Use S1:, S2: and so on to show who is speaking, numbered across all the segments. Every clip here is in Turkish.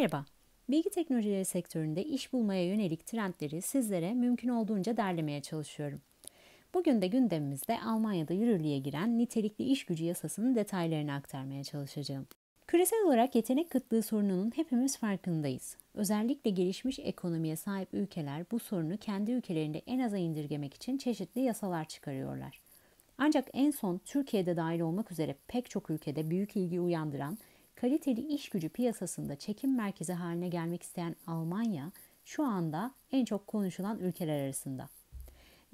S1: Merhaba, bilgi teknolojileri sektöründe iş bulmaya yönelik trendleri sizlere mümkün olduğunca derlemeye çalışıyorum. Bugün de gündemimizde Almanya'da yürürlüğe giren nitelikli iş gücü yasasının detaylarını aktarmaya çalışacağım. Küresel olarak yetenek kıtlığı sorununun hepimiz farkındayız. Özellikle gelişmiş ekonomiye sahip ülkeler bu sorunu kendi ülkelerinde en aza indirgemek için çeşitli yasalar çıkarıyorlar. Ancak en son Türkiye'de dahil olmak üzere pek çok ülkede büyük ilgi uyandıran Kaliteli iş gücü piyasasında çekim merkezi haline gelmek isteyen Almanya şu anda en çok konuşulan ülkeler arasında.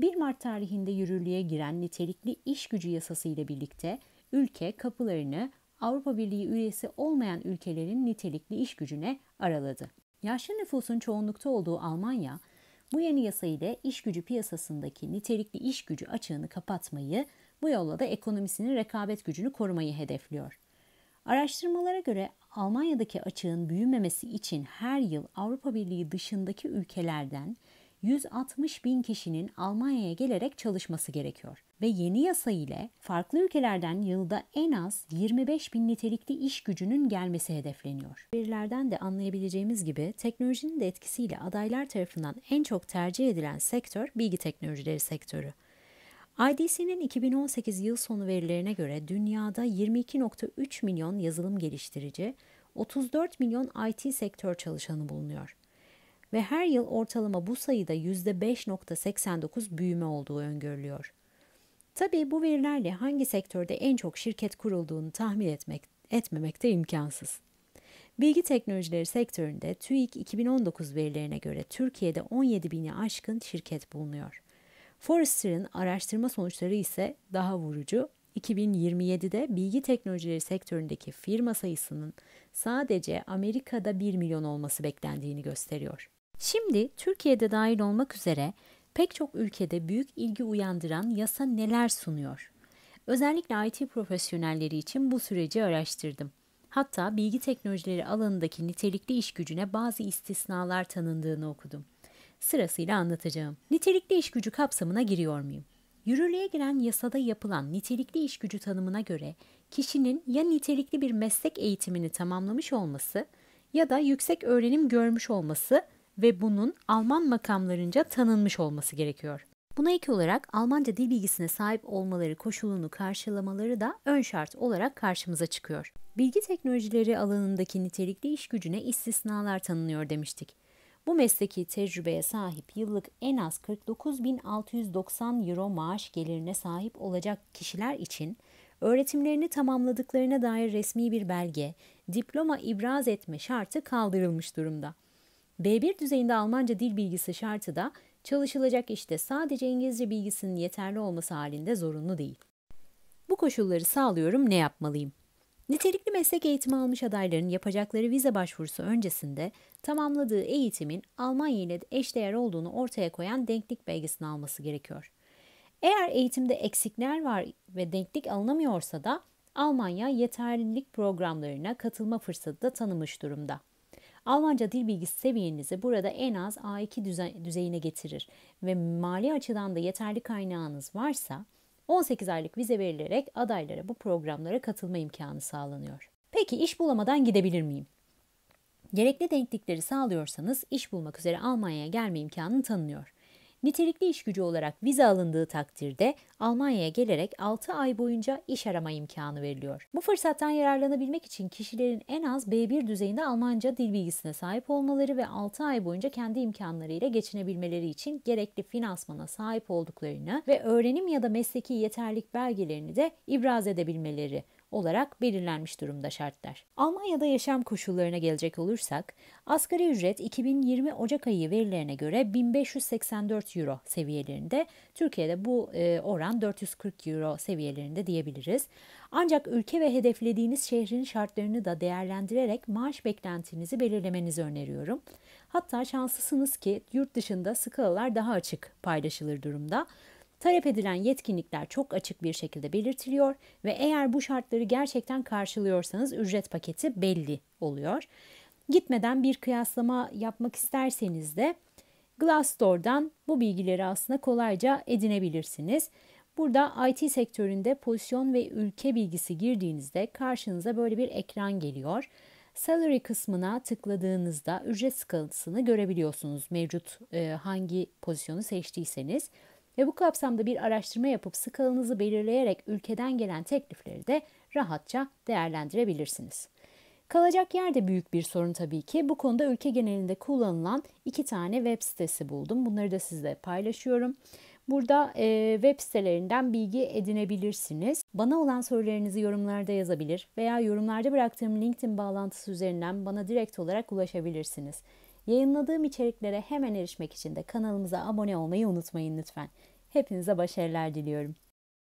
S1: 1 Mart tarihinde yürürlüğe giren nitelikli iş gücü yasası ile birlikte ülke kapılarını Avrupa Birliği üyesi olmayan ülkelerin nitelikli iş gücüne araladı. Yaşlı nüfusun çoğunlukta olduğu Almanya, bu yeni yasa ile iş gücü piyasasındaki nitelikli iş gücü açığını kapatmayı, bu yolla da ekonomisinin rekabet gücünü korumayı hedefliyor. Araştırmalara göre Almanya'daki açığın büyümemesi için her yıl Avrupa Birliği dışındaki ülkelerden 160 bin kişinin Almanya'ya gelerek çalışması gerekiyor. Ve yeni yasa ile farklı ülkelerden yılda en az 25 bin nitelikli iş gücünün gelmesi hedefleniyor. Verilerden de anlayabileceğimiz gibi teknolojinin de etkisiyle adaylar tarafından en çok tercih edilen sektör bilgi teknolojileri sektörü. IDC'nin 2018 yıl sonu verilerine göre dünyada 22.3 milyon yazılım geliştirici, 34 milyon IT sektör çalışanı bulunuyor. Ve her yıl ortalama bu sayıda %5.89 büyüme olduğu öngörülüyor. Tabii bu verilerle hangi sektörde en çok şirket kurulduğunu tahmin etmek, etmemek de imkansız. Bilgi teknolojileri sektöründe TÜİK 2019 verilerine göre Türkiye'de 17 bini aşkın şirket bulunuyor. Forrester'in araştırma sonuçları ise daha vurucu. 2027'de bilgi teknolojileri sektöründeki firma sayısının sadece Amerika'da 1 milyon olması beklendiğini gösteriyor. Şimdi Türkiye'de dahil olmak üzere pek çok ülkede büyük ilgi uyandıran yasa neler sunuyor? Özellikle IT profesyonelleri için bu süreci araştırdım. Hatta bilgi teknolojileri alanındaki nitelikli iş gücüne bazı istisnalar tanındığını okudum sırasıyla anlatacağım. Nitelikli iş gücü kapsamına giriyor muyum? Yürürlüğe giren yasada yapılan nitelikli iş gücü tanımına göre kişinin ya nitelikli bir meslek eğitimini tamamlamış olması ya da yüksek öğrenim görmüş olması ve bunun Alman makamlarınca tanınmış olması gerekiyor. Buna ek olarak Almanca dil bilgisine sahip olmaları koşulunu karşılamaları da ön şart olarak karşımıza çıkıyor. Bilgi teknolojileri alanındaki nitelikli iş gücüne istisnalar tanınıyor demiştik. Bu mesleki tecrübeye sahip yıllık en az 49.690 euro maaş gelirine sahip olacak kişiler için öğretimlerini tamamladıklarına dair resmi bir belge, diploma ibraz etme şartı kaldırılmış durumda. B1 düzeyinde Almanca dil bilgisi şartı da çalışılacak işte sadece İngilizce bilgisinin yeterli olması halinde zorunlu değil. Bu koşulları sağlıyorum ne yapmalıyım? Nitelikli meslek eğitimi almış adayların yapacakları vize başvurusu öncesinde tamamladığı eğitimin Almanya ile eşdeğer olduğunu ortaya koyan denklik belgesini alması gerekiyor. Eğer eğitimde eksikler var ve denklik alınamıyorsa da Almanya yeterlilik programlarına katılma fırsatı da tanımış durumda. Almanca dil bilgisi seviyenizi burada en az A2 düzeyine getirir ve mali açıdan da yeterli kaynağınız varsa 18 aylık vize verilerek adaylara bu programlara katılma imkanı sağlanıyor. Peki iş bulamadan gidebilir miyim? Gerekli denklikleri sağlıyorsanız iş bulmak üzere Almanya'ya gelme imkanını tanınıyor. Nitelikli iş gücü olarak vize alındığı takdirde Almanya'ya gelerek 6 ay boyunca iş arama imkanı veriliyor. Bu fırsattan yararlanabilmek için kişilerin en az B1 düzeyinde Almanca dil bilgisine sahip olmaları ve 6 ay boyunca kendi imkanlarıyla geçinebilmeleri için gerekli finansmana sahip olduklarını ve öğrenim ya da mesleki yeterlik belgelerini de ibraz edebilmeleri olarak belirlenmiş durumda şartlar. Almanya'da yaşam koşullarına gelecek olursak, asgari ücret 2020 Ocak ayı verilerine göre 1584 euro seviyelerinde, Türkiye'de bu e, oran 440 euro seviyelerinde diyebiliriz. Ancak ülke ve hedeflediğiniz şehrin şartlarını da değerlendirerek maaş beklentinizi belirlemenizi öneriyorum. Hatta şanslısınız ki yurt dışında skalalar daha açık paylaşılır durumda. Talep edilen yetkinlikler çok açık bir şekilde belirtiliyor ve eğer bu şartları gerçekten karşılıyorsanız ücret paketi belli oluyor. Gitmeden bir kıyaslama yapmak isterseniz de Glassdoor'dan bu bilgileri aslında kolayca edinebilirsiniz. Burada IT sektöründe pozisyon ve ülke bilgisi girdiğinizde karşınıza böyle bir ekran geliyor. Salary kısmına tıkladığınızda ücret skalasını görebiliyorsunuz mevcut e, hangi pozisyonu seçtiyseniz. Ve bu kapsamda bir araştırma yapıp skalanızı belirleyerek ülkeden gelen teklifleri de rahatça değerlendirebilirsiniz. Kalacak yer de büyük bir sorun tabii ki. Bu konuda ülke genelinde kullanılan iki tane web sitesi buldum. Bunları da sizle paylaşıyorum. Burada e, web sitelerinden bilgi edinebilirsiniz. Bana olan sorularınızı yorumlarda yazabilir veya yorumlarda bıraktığım LinkedIn bağlantısı üzerinden bana direkt olarak ulaşabilirsiniz. Yayınladığım içeriklere hemen erişmek için de kanalımıza abone olmayı unutmayın lütfen. Hepinize başarılar diliyorum.